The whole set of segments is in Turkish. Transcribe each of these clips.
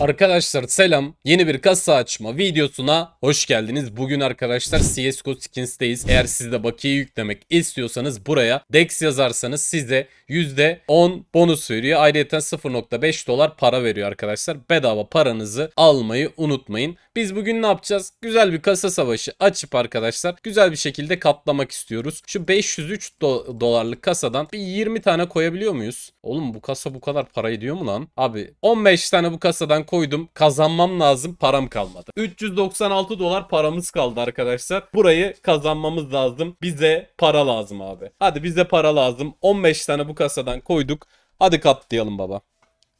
Arkadaşlar selam. Yeni bir kasa açma videosuna hoş geldiniz. Bugün arkadaşlar CSGO Skins'teyiz. Eğer siz de bakiye yüklemek istiyorsanız buraya DEX yazarsanız size %10 bonus veriyor. Ayrıca 0.5 dolar para veriyor arkadaşlar. Bedava paranızı almayı unutmayın. Biz bugün ne yapacağız? Güzel bir kasa savaşı açıp arkadaşlar güzel bir şekilde katlamak istiyoruz. Şu 503 do dolarlık kasadan bir 20 tane koyabiliyor muyuz? Oğlum bu kasa bu kadar para ediyor mu lan? Abi 15 tane bu kasadan koydum. Kazanmam lazım. Param kalmadı. 396 dolar paramız kaldı arkadaşlar. Burayı kazanmamız lazım. Bize para lazım abi. Hadi bize para lazım. 15 tane bu kasadan koyduk. Hadi katlayalım baba.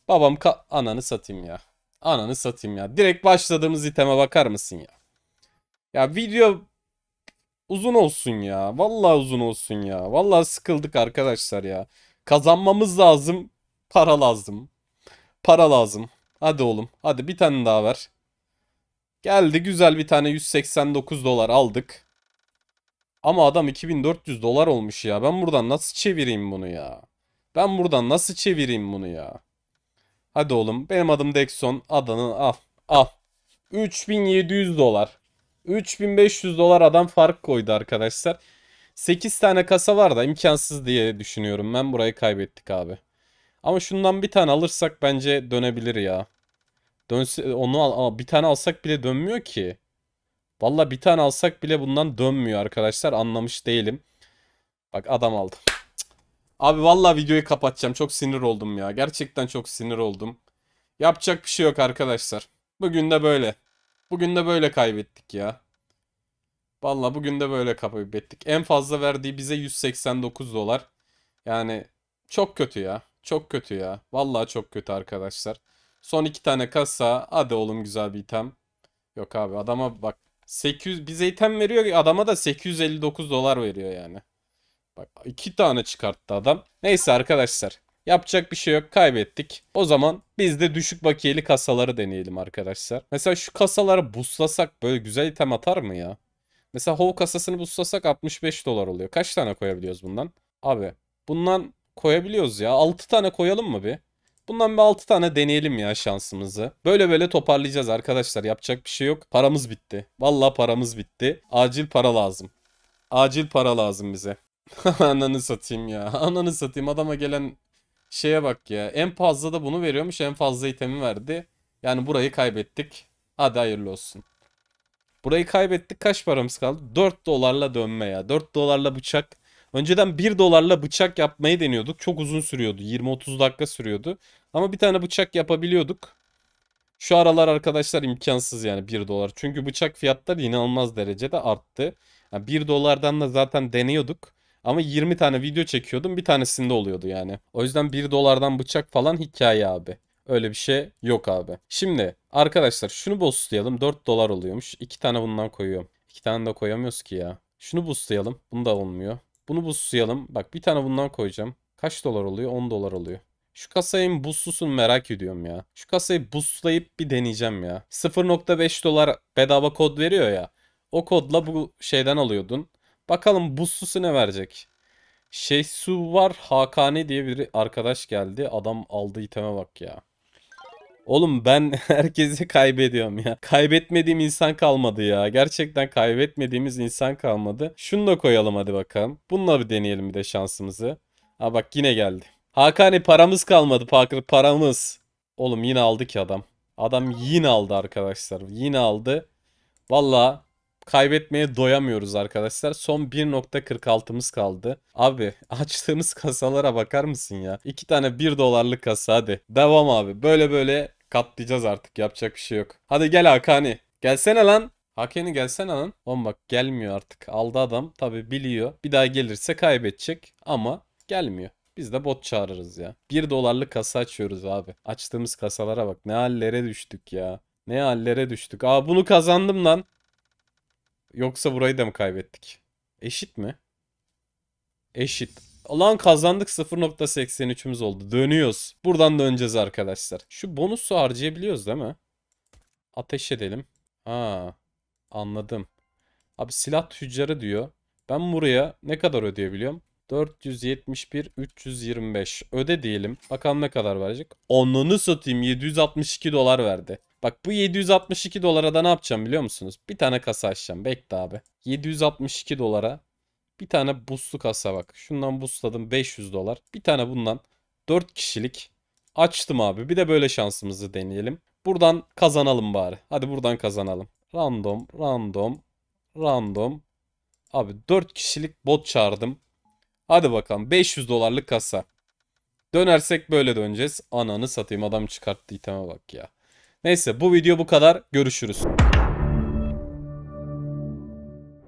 Babam ka ananı satayım ya. Ananı satayım ya. Direkt başladığımız iteme bakar mısın ya? Ya video uzun olsun ya. Vallahi uzun olsun ya. Vallahi sıkıldık arkadaşlar ya. Kazanmamız lazım. Para lazım. Para lazım. Hadi oğlum. Hadi bir tane daha ver. Geldi güzel bir tane 189 dolar aldık. Ama adam 2400 dolar olmuş ya. Ben buradan nasıl çevireyim bunu ya? Ben buradan nasıl çevireyim bunu ya? Hadi oğlum benim adım Dexon. Adanın al. Al. 3700 dolar. 3500 dolar adam fark koydu arkadaşlar. 8 tane kasa var da imkansız diye düşünüyorum. Ben burayı kaybettik abi. Ama şundan bir tane alırsak bence dönebilir ya. Dönse, onu al, Aa, bir tane alsak bile dönmüyor ki. Valla bir tane alsak bile bundan dönmüyor arkadaşlar. Anlamış değilim. Bak adam aldı. Abi valla videoyu kapatacağım. Çok sinir oldum ya. Gerçekten çok sinir oldum. Yapacak bir şey yok arkadaşlar. Bugün de böyle. Bugün de böyle kaybettik ya. Valla bugün de böyle kaybettik. En fazla verdiği bize 189 dolar. Yani çok kötü ya. Çok kötü ya. Vallahi çok kötü arkadaşlar. Son iki tane kasa. Hadi oğlum güzel bir item. Yok abi adama bak. 800 bize item veriyor. Adama da 859 dolar veriyor yani. Bak iki tane çıkarttı adam. Neyse arkadaşlar. Yapacak bir şey yok. Kaybettik. O zaman biz de düşük bakiyeli kasaları deneyelim arkadaşlar. Mesela şu kasaları buslasak böyle güzel item atar mı ya? Mesela Hov kasasını buslasak 65 dolar oluyor. Kaç tane koyabiliyoruz bundan? Abi bundan koyabiliyoruz ya. 6 tane koyalım mı bir? Bundan bir 6 tane deneyelim ya şansımızı. Böyle böyle toparlayacağız arkadaşlar. Yapacak bir şey yok. Paramız bitti. Vallahi paramız bitti. Acil para lazım. Acil para lazım bize. Ananı satayım ya. Ananı satayım. Adama gelen şeye bak ya. En fazla da bunu veriyormuş. En fazla itemi verdi. Yani burayı kaybettik. Hadi hayırlı olsun. Burayı kaybettik. Kaç paramız kaldı? 4 dolarla dönme ya. 4 dolarla bıçak. Önceden 1 dolarla bıçak yapmayı deniyorduk. Çok uzun sürüyordu. 20-30 dakika sürüyordu. Ama bir tane bıçak yapabiliyorduk. Şu aralar arkadaşlar imkansız yani 1 dolar. Çünkü bıçak fiyatları inanılmaz derecede arttı. Yani 1 dolardan da zaten deniyorduk. Ama 20 tane video çekiyordum bir tanesinde oluyordu yani. O yüzden 1 dolardan bıçak falan hikaye abi. Öyle bir şey yok abi. Şimdi arkadaşlar şunu boostlayalım. 4 dolar oluyormuş. 2 tane bundan koyuyorum. 2 tane de koyamıyoruz ki ya. Şunu boostlayalım. Bunu da olmuyor. Bunu buzlayalım. Bak bir tane bundan koyacağım. Kaç dolar oluyor? 10 dolar oluyor. Şu kasayı buzlusun merak ediyorum ya. Şu kasayı buzlayıp bir deneyeceğim ya. 0.5 dolar bedava kod veriyor ya. O kodla bu şeyden alıyordun. Bakalım buzlusu ne verecek. Şey su var Hakane diye bir arkadaş geldi. Adam aldı iteme bak ya. Oğlum ben herkesi kaybediyorum ya. Kaybetmediğim insan kalmadı ya. Gerçekten kaybetmediğimiz insan kalmadı. Şunu da koyalım hadi bakalım. Bununla bir deneyelim bir de şansımızı. Ha bak yine geldi. Hakani e, paramız kalmadı Parker paramız. Oğlum yine aldı ki adam. Adam yine aldı arkadaşlar. Yine aldı. Valla kaybetmeye doyamıyoruz arkadaşlar. Son 1.46'mız kaldı. Abi açtığımız kasalara bakar mısın ya? İki tane 1 dolarlık kasa hadi. Devam abi. Böyle böyle Katlayacağız artık. Yapacak bir şey yok. Hadi gel Hakani. Gelsene lan. Hakeni gelsene lan. Oğlum bak gelmiyor artık. Aldı adam. Tabi biliyor. Bir daha gelirse kaybedecek. Ama gelmiyor. Biz de bot çağırırız ya. 1 dolarlık kasa açıyoruz abi. Açtığımız kasalara bak. Ne hallere düştük ya. Ne hallere düştük. Aa bunu kazandım lan. Yoksa burayı da mı kaybettik? Eşit mi? Eşit. Lan kazandık 0.83'ümüz oldu. Dönüyoruz. Buradan döneceğiz arkadaşlar. Şu bonusu harcayabiliyoruz değil mi? Ateş edelim. Ha, anladım. Abi silah tüccarı diyor. Ben buraya ne kadar ödeyebiliyorum? 471 325 öde diyelim. Bakalım ne kadar verecek? Onunu satayım 762 dolar verdi. Bak bu 762 dolara da ne yapacağım biliyor musunuz? Bir tane kasa açacağım. Bekle abi. 762 dolara bir tane buslu kasa bak. Şundan busladım 500 dolar. Bir tane bundan 4 kişilik açtım abi. Bir de böyle şansımızı deneyelim. Buradan kazanalım bari. Hadi buradan kazanalım. Random, random, random. Abi 4 kişilik bot çağırdım. Hadi bakalım 500 dolarlık kasa. Dönersek böyle döneceğiz. Ananı satayım adam çıkarttı iteme bak ya. Neyse bu video bu kadar. Görüşürüz.